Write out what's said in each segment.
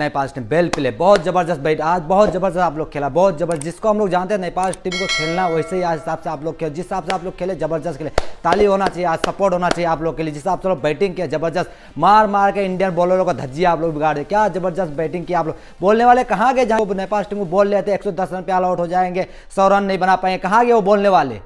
Nepal team bell play बहुत ज़बरदस्त bat आज बहुत ज़बरदस्त आप लोग खेला बहुत ज़बरदस्त जिसको हम लोग जानते हैं नेपाल टीम को खेलना वैसे ही आज हिसाब से आप लोग खेल जिस हिसाब से आप लोग खेले ज़बरदस्त खेले ताली होना चाहिए आज सपोर्ट होना चाहिए आप लोग के लिए जिस हिसाब से लोग बैटिंग किया ज़बरदस्त मार मार के इंडियन बॉलरों का धज्जी आप लोग बिगाड़ दिया क्या ज़बरदस्त बैटिंग किया आप लोग बोलने वाले कहाँ गए जहाँ नेपाल टीम को बोल रहे थे एक रन पे ऑल आउट हो जाएंगे सौ रन नहीं बना पाएंगे कहाँ गए वो बोलने वाले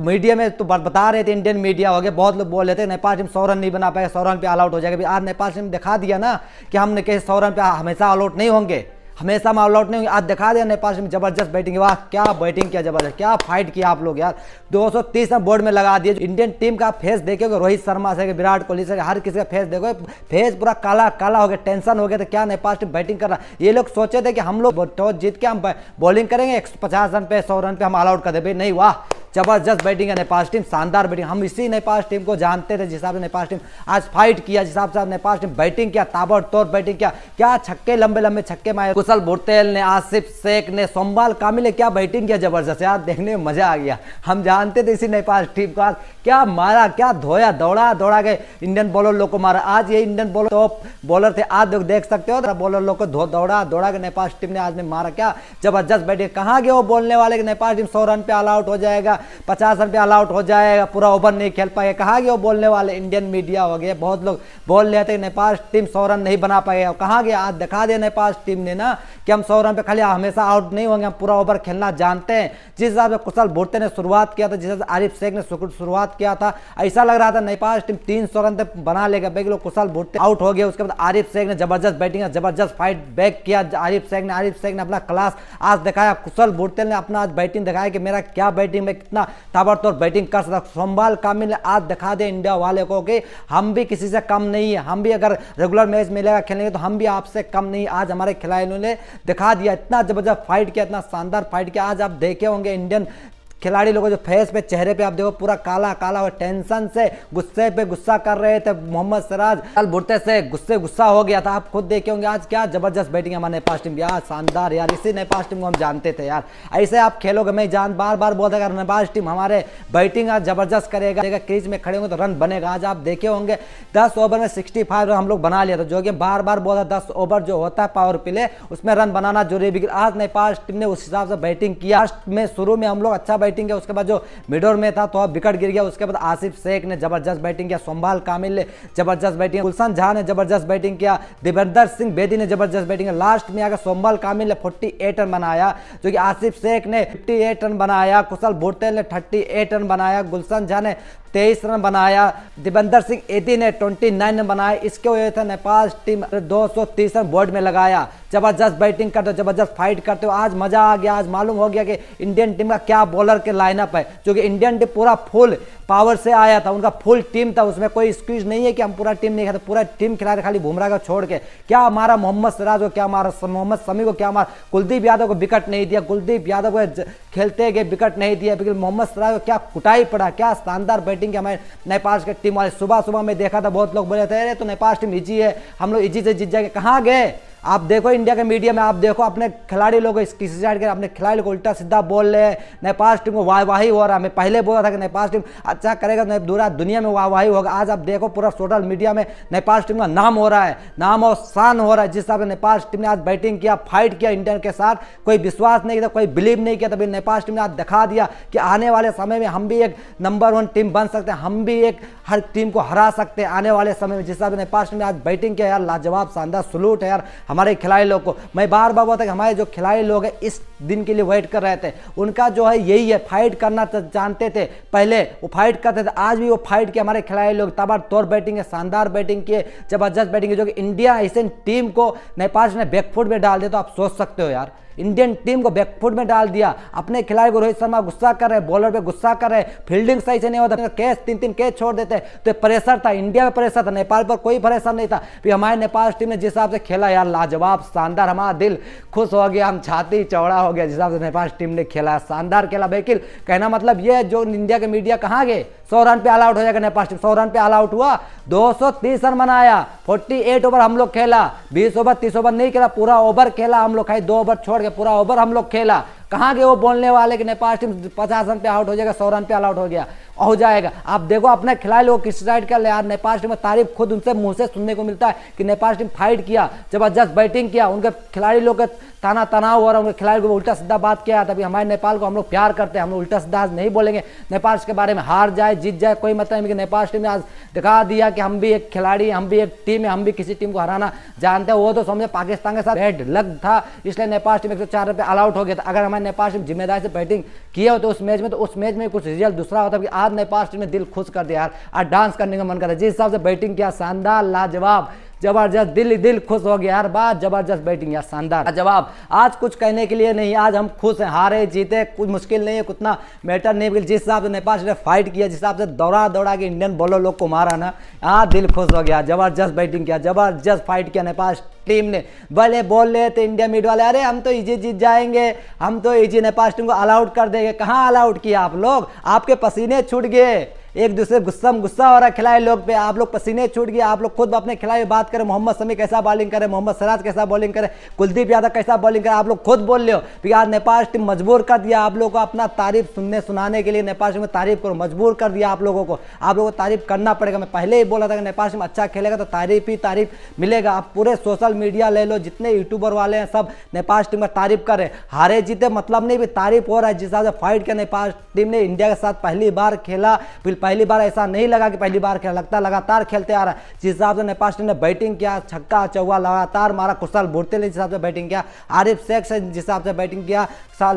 मीडिया में तो बता रहे थे इंडियन मीडिया हो गया बहुत लोग बोल रहे थे नेपाल टीम सौ रन नहीं बना पाएगा सौ रन पे ऑल आउट हो जाएगा आज नेपाल टीम दिखा दिया ना कि हमने कैसे सौ रन पे हमेशा ऑल आउट नहीं होंगे हमेशा माउल आउट नहीं आज दिखा दिया नेपाल में जबरदस्त बैटिंग वाह क्या बैटिंग किया जबरदस्त क्या फाइट किया आप लोग यार 230 रन बोर्ड में लगा दिए इंडियन टीम का फेस देखोगे रोहित शर्मा से विराट कोहली से हर किसी का फेस देखोगे फेस पूरा काला काला हो गया टेंशन हो गया तो क्या नेपाल टीम बैटिंग कर रहा ये लोग सोचे थे कि हम लोग टॉस जीत के हम बॉलिंग करेंगे एक रन पे सौ रन पे हम ऑल आउट कर दे भाई नहीं वाह जबरदस्त बैटिंग है नेपाल टीम शानदार बैटिंग हम इसी नेपाल टीम को जानते थे जिस हिसाब से नेपाल टीम आज फाइट किया जिस हिसाब से नेपाल टीम बैटिंग किया ताबड़तोड़ बैटिंग किया क्या छक्के लंबे लंबे छक्के मारे कुशल बुरतेल ने आसिफ शेख ने सोमवाल कामिल ने क्या बैटिंग किया जबरदस्त यार देखने में मजा आ गया हम जानते थे इसी नेपाल टीम का क्या मारा क्या धोया दौड़ा दौड़ा गए इंडियन बॉलर लोग को मारा आज ये इंडियन बॉलर टॉप तो बॉलर थे आज लोग देख सकते हो बॉलर लोग को धो दौड़ा दौड़ा गए नेपाल टीम ने आज ने मारा क्या जबरदस्त बैटिंग कहाँ गए वो बोलने वाले कि नेपाल टीम सौ रन पे ऑल आउट हो जाएगा पचास रन पे ऑल आउट हो जाएगा पूरा ओवर नहीं खेल पाएगा कहाँ गए वो बोलने वाले इंडियन मीडिया हो गए बहुत लोग बोल रहे थे नेपाल टीम सौ रन नहीं बना पाएगा कहाँ गया आज दिखा दिया नेपाल टीम ने ना ना कि हम सौ रन पे खाली हमेशा आउट नहीं होंगे हम पूरा ओवर खेलना जानते हैं जिस हिसाब से कुशल बोर्ते ने शुरुआत किया था जिस हिसाब से आरिफ शेख ने शुरुआत किया था ऐसा लग रहा था नेपाल टीम तीन सौ रन तक बना लेगा बैग लोग कुशल बोर्ते आउट हो गया उसके बाद आरिफ शेख ने जबरदस्त बैटिंग जबरदस्त फाइट बैक किया आरिफ शेख ने आरिफ शेख ने अपना क्लास आज दिखाया कुशल बोर्ते ने अपना आज बैटिंग दिखाया कि मेरा क्या बैटिंग में कितना ताबड़तोड़ बैटिंग कर सकता सोमवाल कामिल ने आज दिखा दिया इंडिया वाले को कि हम भी किसी से कम नहीं है हम भी अगर रेगुलर मैच मिलेगा खेलेंगे तो हम भी आपसे कम नहीं आज हमारे खिलाड़ियों ने दिखा दिया इतना जबरदस्त फाइट किया इतना शानदार फाइट किया आज आप देखे होंगे इंडियन खिलाड़ी लोगों जो फेस पे चेहरे पे आप देखो पूरा काला काला और टेंशन से गुस्से पे गुस्सा कर रहे थे मोहम्मद सराज कल भुरते से गुस्से गुस्सा हो गया था आप खुद देखे होंगे आज क्या जबरदस्त बैटिंग हमारे नेपाल टीम यार शानदार यार इसी नेपास टीम को हम जानते थे यार ऐसे आप खेलोगे मैं जान बार बार बोलता नेपाल टीम हमारे बैटिंग आज जबरदस्त करेगा क्रीज में खड़े होंगे तो रन बनेगा आज आप देखे होंगे दस ओवर में सिक्सटी फाइव रन हम लोग बना लिया था जो कि बार बार बोला दस ओवर जो होता है पावर प्ले उसमें रन बनाना जरूरी आज नेपाल टीम ने उस हिसाब से बैटिंग किया में शुरू में हम लोग अच्छा बैटिंग बैटिंग किया उसके बाद जो मिडोर में था तो अब विकेट गिर गया उसके बाद आसिफ शेख ने जबरदस्त बैटिंग किया सोमबाल कामिल ने जबरदस्त बैटिंग गुलशन झा ने जबरदस्त बैटिंग किया दिवेंदर सिंह बेदी ने जबरदस्त बैटिंग किया लास्ट में आकर सोमबाल कामिल ने फोर्टी रन बनाया जो कि आसिफ शेख ने फिफ्टी रन बनाया कुशल बोटेल ने थर्टी रन बनाया गुलशन झा ने तेईस रन बनाया दिवेंदर सिंह एदी ने ट्वेंटी नाइन रन बनाया इसके वजह से नेपाल टीम दो सौ तीस रन बोर्ड में लगाया जबरदस्त बैटिंग करते हो जबरदस्त फाइट करते हो आज मज़ा आ गया आज मालूम हो गया कि इंडियन टीम का क्या बॉलर के लाइनअप है जो कि इंडियन टीम पूरा फुल पावर से आया था उनका फुल टीम था उसमें कोई एक्सक्यूज नहीं है कि हम पूरा टीम नहीं खेलते पूरा टीम खिला रहे खाली बुमरा को छोड़ के क्या हमारा मोहम्मद सराज को क्या हमारा मोहम्मद समी को क्या मारा कुलदीप यादव को विकट नहीं दिया कुलदीप यादव को खेलते गए विकट नहीं दिया लेकिन मोहम्मद सराज को क्या कुटाई पड़ा क्या शानदार बैटिंग हमारे नेपाल की टीम वाले सुबह सुबह में देखा था बहुत लोग बोले थे अरे तो नेपाल टीम इजी है हम लोग इजी से जीत जाएंगे कहाँ गए आप देखो इंडिया के मीडिया में आप देखो अपने खिलाड़ी लोग क्रिटिसाइड कर अपने खिलाड़ी को उल्टा सीधा बोल रहे हैं नेपाल टीम को वाह वाही हो रहा है मैं पहले बोला था कि नेपाल टीम अच्छा करेगा तो पूरा दुनिया में वाह वाही होगा आज आप देखो पूरा सोशल मीडिया में नेपाल टीम का नाम हो रहा है नाम और शान हो रहा है जिस हिसाब से नेपाल टीम ने आज बैटिंग किया फाइट किया इंडियन के साथ कोई विश्वास नहीं किया कोई बिलीव नहीं किया तभी नेपाल टीम ने आज दिखा दिया कि आने वाले समय में हम भी एक नंबर वन टीम बन सकते हैं हम भी एक हर टीम को हरा सकते हैं आने वाले समय में जिस हिसाब से नेपाल टीम ने आज बैटिंग किया यार लाजवाब शानदार सलूट है यार हमारे खिलाड़ी लोग को मैं बार बार कि हमारे जो खिलाड़ी लोग हैं इस दिन के लिए वेट कर रहे थे उनका जो है यही है फाइट करना तो जानते थे पहले वो फाइट करते थे आज भी वो फाइट किए हमारे खिलाड़ी लोग तौर बैटिंग है शानदार बैटिंग किए जबरदस्त बैटिंग जो कि इंडिया एशियन टीम को नेपाल ने बैकफुट में डाल दे तो आप सोच सकते हो यार इंडियन टीम को बैकफुट में डाल दिया अपने खिलाड़ी को रोहित शर्मा गुस्सा कर रहे बॉलर पे गुस्सा कर रहे फील्डिंग सही से नहीं होता कैच तीन तीन कैच छोड़ देते तो प्रेशर था इंडिया में प्रेशर था नेपाल पर कोई प्रेशर नहीं था फिर हमारे नेपाल टीम ने जिस हिसाब से खेला यार लाजवाब शानदार हमारा दिल खुश हो गया हम छाती चौड़ा हो गया जिस हिसाब से नेपाल टीम ने खेला शानदार खेला बेकिल कहना मतलब ये जो इंडिया के मीडिया कहाँ गए सौ रन पे ऑल आउट हो जाएगा नेपाल टीम सौ रन पे ऑल आउट हुआ 230 रन बनाया 48 ओवर हम लोग खेला 20 ओवर 30 ओवर नहीं खेला पूरा ओवर खेला हम लोग खाई दो ओवर छोड़ के पूरा ओवर हम लोग खेला कहाँ गए वो बोलने वाले कि नेपाल टीम पचास रन पे आउट हो जाएगा सौ रन पे ऑल आउट हो गया हो जाएगा आप देखो अपने खिलाड़ी लोग क्रिटिसाइड कर यार नेपाल टीम में तारीफ खुद उनसे मुंह से सुनने को मिलता है कि नेपाल टीम फाइट किया जबरदस्त बैटिंग किया उनके खिलाड़ी लोग का ताना तनाव हो रहा है उनके खिलाड़ी को उल्टा सीधा बात किया तभी हमारे नेपाल को हम लोग प्यार करते हैं हम लोग उल्टा सीधा नहीं बोलेंगे नेपाल के बारे में हार जाए जीत जाए कोई मतलब नहीं कि नेपाल टीम ने आज दिखा दिया कि हम भी एक खिलाड़ी हम भी एक टीम है हम भी किसी टीम को हराना जानते हैं वो तो समझे पाकिस्तान के साथ रेड लग था इसलिए नेपाल टीम एक सौ चार रुपये आउट हो गया था अगर हमारे नेपाल टीम जिम्मेदारी से बैटिंग किए होते उस मैच में तो उस मैच में कुछ रिजल्ट दूसरा होता कि आज साहब पास्ट में दिल खुश कर दिया यार आज डांस करने का मन कर रहा है जिस हिसाब से बैटिंग किया शानदार लाजवाब जबरदस्त दिल दिल खुश हो गया हर बात जबरदस्त बैटिंग यार शानदार जवाब आज कुछ कहने के लिए नहीं आज हम खुश हैं हारे जीते कुछ मुश्किल नहीं है कितना मैटर नहीं जिस हिसाब से नेपाल ने फाइट किया जिस हिसाब से दौड़ा दौड़ा के इंडियन बॉलर लोग को मारा ना यहाँ दिल खुश हो गया जबरदस्त बैटिंग किया जबरदस्त फाइट किया नेपाल टीम ने भले बोल रहे थे इंडिया मिड वाले अरे हम तो इजी जीत जाएंगे हम तो इजी नेपाल टीम को अलाउट कर देंगे कहाँ अलाउट किया आप लोग आपके पसीने छूट गए एक दूसरे गुस्सा गुस्सा हो रहा है खिलाए लोग पे आप लोग पसीने छूट गए आप लोग खुद अपने खिलाड़ी बात करें मोहम्मद समी कैसा बॉलिंग करे मोहम्मद सराज कैसा बॉलिंग करे कुलदीप यादव कैसा बॉलिंग करे आप लोग खुद बोल रहे हो तो यार नेपाल टीम मजबूर कर दिया आप लोगों को अपना तारीफ सुनने सुनाने के लिए नेपाल टीम तारीफ करो मजबूर कर दिया आप लोगों को आप लोगों को तारीफ करना पड़ेगा मैं पहले ही बोला था नेपाल टीम अच्छा खेलेगा तो तारीफ ही तारीफ मिलेगा आप पूरे सोशल मीडिया ले लो जितने यूट्यूबर वाले हैं सब नेपाल टीम में तारीफ करें हारे जीते मतलब नहीं भी तारीफ हो रहा है जिस हिसाब से फाइट किया नेपाल टीम ने इंडिया के साथ पहली बार खेला फिर पहली बार ऐसा नहीं लगा कि पहली बार खेला लगता लगातार खेलते आ रहा है जिस हिसाब से नेपाल ने बैटिंग किया छक्का चौवा लगातार मारा कुशाल भुरते ने जिस हिसाब से बैटिंग किया आरिफ शेख ने जिस हिसाब से बैटिंग किया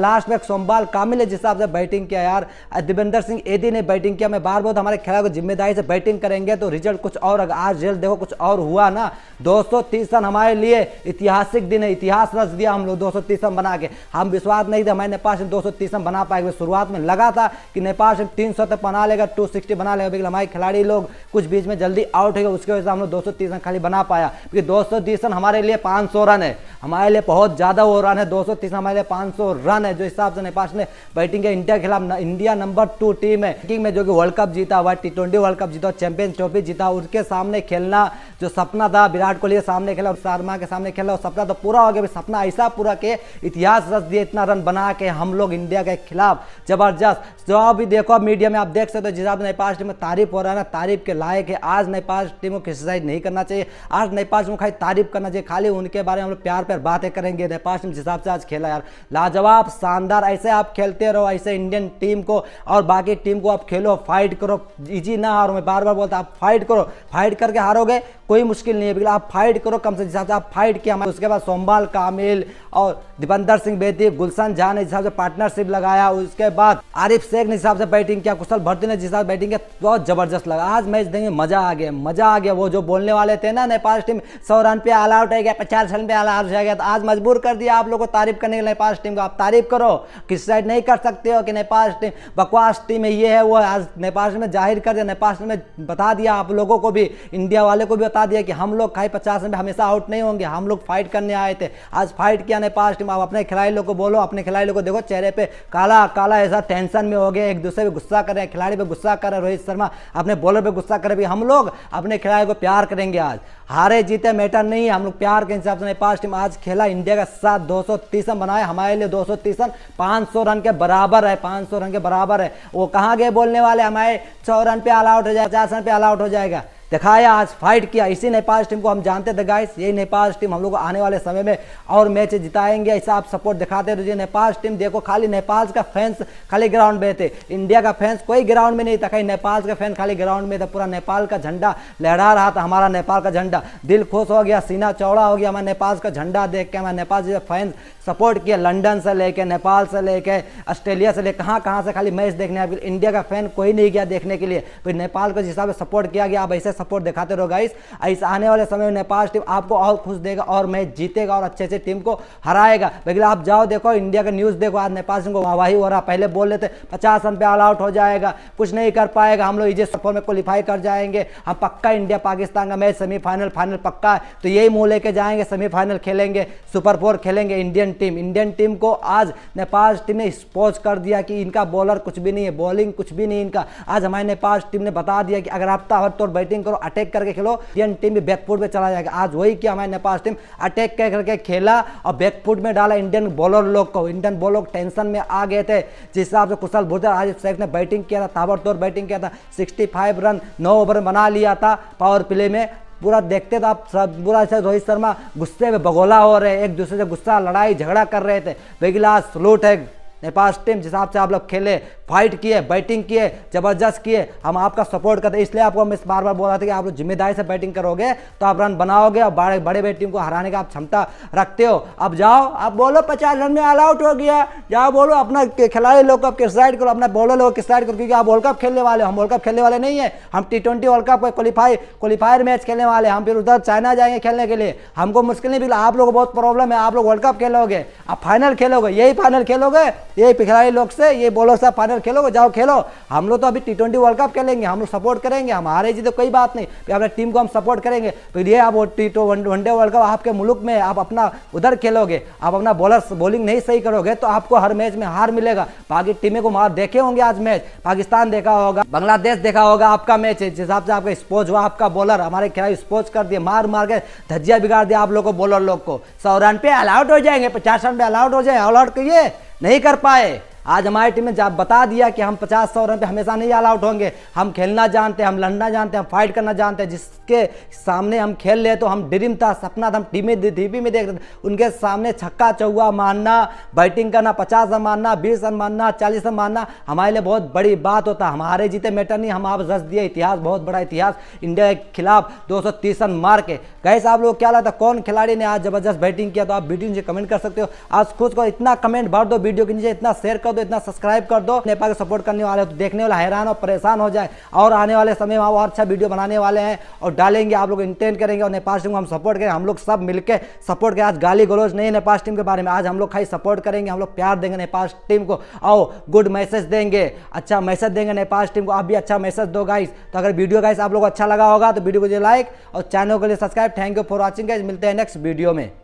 लास्ट में सोमबाल कामिल ने जिस हिसाब से बैटिंग किया यार दिवेंद्र सिंह एदी ने बैटिंग किया मैं बार बहुत हमारे खिलाड़ी को जिम्मेदारी से बैटिंग करेंगे तो रिजल्ट कुछ और आज रिजल्ट देखो कुछ और हुआ ना दो रन हमारे लिए ऐतिहासिक दिन है इतिहास रच दिया हम लोग दो रन बना के हम विश्वास नहीं थे हमारे नेपाल से दो रन बना पाएंगे शुरुआत में लगा था कि नेपाल से तीन तक बना लेगा टू सिक्सटी बना लेगा बिल्कुल हमारे खिलाड़ी लोग कुछ बीच में जल्दी आउट हो उसके वजह से हम लोग दो रन खाली बना पाया क्योंकि दो रन हमारे लिए पाँच रन है हमारे लिए बहुत ज़्यादा वो रन है दो हमारे लिए पाँच रन है जो हिसाब से नेपाल ने बैटिंग के इंडिया के खिलाफ इंडिया नंबर टू टीम है बैटिंग में जो कि वर्ल्ड कप जीता हुआ टी ट्वेंटी वर्ल्ड कप जीता चैंपियन ट्रॉफी जीता उसके सामने खेलना जो सपना था विराट कोहली के सामने खेला और शर्मा के सामने खेला और सपना तो पूरा हो गया सपना ऐसा पूरा के इतिहास रच दिया इतना रन बना के हम लोग इंडिया के खिलाफ जबरदस्त जो अभी देखो मीडिया में आप देख सकते हो जिस नेपाल टीम में तारीफ हो रहा है ना तारीफ के लायक है आज नेपाल टीमों को एक्सरसाइज नहीं करना चाहिए आज नेपाल टीम खाली तारीफ करना चाहिए खाली उनके बारे में हम लोग प्यार प्यार बातें करेंगे नेपाल टीम जिस हिसाब से आज खेला यार लाजवाब शानदार ऐसे आप खेलते रहो ऐसे इंडियन टीम को और बाकी टीम को आप खेलो फाइट करो ईजी ना हारो मैं बार बार बोलता आप फाइट करो फाइट करके हारोगे कोई मुश्किल नहीं है बिल्कुल आप फाइट करो कम से हिसाब से आप फाइट किया हमारे उसके बाद सोमबाल कामिल और दीपंदर सिंह बेदी गुलशन झा ने हिसाब से पार्टनरशिप लगाया उसके बाद आरिफ शेख ने हिसाब से बैटिंग किया कुशल भर्ती ने जिस हिसाब बैटिंग है बहुत ज़बरदस्त लगा आज मैच देंगे मज़ा आ गया मज़ा आ गया वो जो बोलने वाले थे ना नेपाल टीम सौ रन पे ऑल आउट है गया पचास रन पे ऑल आउट हो गया तो आज मजबूर कर दिया आप लोग को तारीफ करने के लिए नेपाल टीम को आप तारीफ करो किस साइड नहीं कर सकते हो कि नेपाल टीम बकवास टीम ये है वो आज नेपाल में जाहिर कर दिया नेपाल में बता दिया आप लोगों को भी इंडिया वाले को भी बता दिया कि हम लोग खाई पचास रन पे हमेशा आउट नहीं होंगे हम लोग फाइट करने आए थे आज फाइट किया नेपाल टीम आप अपने खिलाड़ी लोग को बोलो अपने खिलाड़ी लोग को देखो चेहरे पे काला काला ऐसा टेंशन में हो गया एक दूसरे पे गुस्सा कर रहे हैं खिलाड़ी पे गुस्सा कर कर रहे रोहित शर्मा अपने बॉलर पर गुस्सा करे भी हम लोग अपने खिलाड़ी को प्यार करेंगे आज हारे जीते मैटर नहीं हम लोग प्यार के हिसाब से पांच टीम आज खेला इंडिया का साथ दो सौ रन बनाए हमारे लिए दो सौ रन पाँच रन के बराबर है पाँच रन के बराबर है वो कहाँ गए बोलने वाले हमारे सौ रन पे ऑल आउट हो जाएगा पचास रन पे ऑल आउट हो जाएगा दिखाया आज फाइट किया इसी नेपाल टीम को हम जानते थे गाइस यही नेपाल टीम हम लोग आने वाले समय में और मैच जिताएंगे ऐसा आप सपोर्ट दिखाते रहिए नेपाल टीम देखो खाली नेपाल का फैंस खाली ग्राउंड में थे इंडिया का फैंस कोई ग्राउंड में नहीं था कहीं नेपाल का फैन खाली ग्राउंड में था पूरा नेपाल का झंडा लहरा रहा था हमारा नेपाल का झंडा दिल खुश हो गया सीना चौड़ा हो गया हमारे नेपाल का झंडा देख के हमारे नेपाल जैसे फैंस सपोर्ट किया लंडन से लेके नेपाल से लेके ऑस्ट्रेलिया से लेकर कहाँ कहाँ से खाली मैच देखने इंडिया का फैन कोई नहीं गया देखने के लिए फिर नेपाल को जिस हिसाब से सपोर्ट किया गया अब ऐसे सपोर्ट दिखाते रहो गाइस इस आने वाले समय में नेपाल टीम आपको और खुश देगा और मैच जीतेगा और अच्छे से टीम को हराएगा बगला आप जाओ देखो इंडिया का न्यूज़ देखो आज नेपाल टीम को वाहवाही हो रहा पहले बोल रहे थे पचास रन पे ऑल आउट हो जाएगा कुछ नहीं कर पाएगा हम लोग इजे सफर में क्वालिफाई कर जाएंगे हम पक्का इंडिया पाकिस्तान का मैच सेमीफाइनल फाइनल पक्का है तो यही मुँह लेके जाएंगे सेमीफाइनल खेलेंगे सुपर फोर खेलेंगे इंडियन टीम इंडियन टीम को आज नेपाल टीम ने स्पोज कर दिया कि इनका बॉलर कुछ भी नहीं है बॉलिंग कुछ भी नहीं इनका आज हमारे नेपाल टीम ने बता दिया कि अगर आप ताबड़तोड़ बैटिंग करो अटैक करके खेलो इंडियन टीम भी बैकफुट में चला जाएगा आज वही किया हमारे नेपाल टीम अटैक करके खेला और बैकफुट में डाला इंडियन बॉलर लोग को इंडियन बॉलर टेंशन में आ गए थे जिस हिसाब से कुशल भुजर आज शेख ने बैटिंग किया था ताबड़तोड़ बैटिंग किया था 65 रन नौ ओवर बना लिया था पावर प्ले में पूरा देखते तो आप सब पूरा रोहित शर्मा गुस्से में बगोला हो रहे एक दूसरे से गुस्सा लड़ाई झगड़ा कर रहे थे बेगिलास लूट है नेपाल टीम जिस हिसाब से आप लोग खेले फाइट किए बैटिंग किए जबरदस्त किए हम आपका सपोर्ट करते इसलिए आपको हम इस बार बार बोल रहे थे कि आप लोग जिम्मेदारी से बैटिंग करोगे तो आप रन बनाओगे और बड़े बड़े बड़े टीम को हराने का आप क्षमता रखते हो अब जाओ आप बोलो पचास रन में ऑल आउट हो गया जाओ बोलो अपना खिलाड़ी लोग को साइड करो अपना बॉलर लोग किस साइड करो क्योंकि आप वर्ल्ड कप खेलने वाले हम वर्ल्ड कप खेलने वाले नहीं है हम T twenty world cup qualify qualifier match खेलने वाले हम फिर उधर चाइना जाएंगे खेलने के लिए हमको मुश्किल नहीं मिला आप लोग को बहुत प्रॉब्लम है आप लोग वर्ल्ड कप खेलोगे आप फाइनल खेलोगे यही फाइनल खेलोगे ये पिछड़ाई लोग से ये बोलो सा फाइनल खेलो जाओ खेलो हम लोग तो अभी टी ट्वेंटी वर्ल्ड कप खेलेंगे हम लोग सपोर्ट करेंगे हम हारे जी तो कोई बात नहीं अपने टीम को हम सपोर्ट करेंगे फिर तो ये आप T two one day world cup आपके मुल्क में आप अपना उधर खेलोगे आप अपना बॉलर बॉलिंग नहीं सही करोगे तो आपको हर मैच में हार मिलेगा बाकी टीमें को मार देखे होंगे आज मैच पाकिस्तान देखा होगा बांग्लादेश देखा होगा आपका मैच है जिस हिसाब से आपका स्पोर्ट हुआ आपका बॉलर हमारे खिलाड़ी स्पोर्ट कर दिए मार मार के धज्जिया बिगाड़ दिया आप लोग को बॉलर लोग को सौ रन पे अलाउट हो जाएंगे पचास रन पे अलाउट हो जाए अलाउट करिए नहीं कर पाए आज हमारी टीम ने बता दिया कि हम पचास सौ रन पे हमेशा नहीं ऑल आउट होंगे हम खेलना जानते हैं हम लड़ना जानते हैं हम फाइट करना जानते हैं जिसके सामने हम खेल रहे तो हम ड्रीम था सपना था हम टीमें टीवी में देख रहे उनके सामने छक्का चौवा मारना बैटिंग करना पचास रन मारना बीस रन मारना चालीस रन मारना हमारे लिए बहुत बड़ी बात होता हमारे जीते मैटर नहीं हम आप रस दिए इतिहास बहुत बड़ा इतिहास इंडिया के खिलाफ दो रन मार के कैसे आप लोग क्या लगता कौन खिलाड़ी ने आज जबरदस्त बैटिंग किया तो आप वीडियो नीचे कमेंट कर सकते हो आज खुद को इतना कमेंट भर दो वीडियो के नीचे इतना शेयर कर तो इतना सब्सक्राइब कर दो नेपाल को सपोर्ट करने वाले हो तो देखने वाले हैरान और परेशान हो जाए और आने वाले समय में और अच्छा वीडियो बनाने वाले हैं और डालेंगे आप लोग इंटेंट करेंगे और नेपाल टीम को हम सपोर्ट करेंगे हम लोग सब मिलकर सपोर्ट करें आज गाली गलोज नहीं नेपाल टीम के बारे में आज हम लोग खाई सपोर्ट करेंगे हम लोग प्यार देंगे नेपाल टीम को आओ गुड मैसेज देंगे अच्छा मैसेज देंगे नेपाल टीम को आप भी अच्छा मैसेज दो गाइस तो अगर वीडियो गाइस आप लोग अच्छा लगा होगा तो वीडियो को लाइक और चैनल को लिए subscribe thank you for watching guys मिलते हैं नेक्स्ट वीडियो में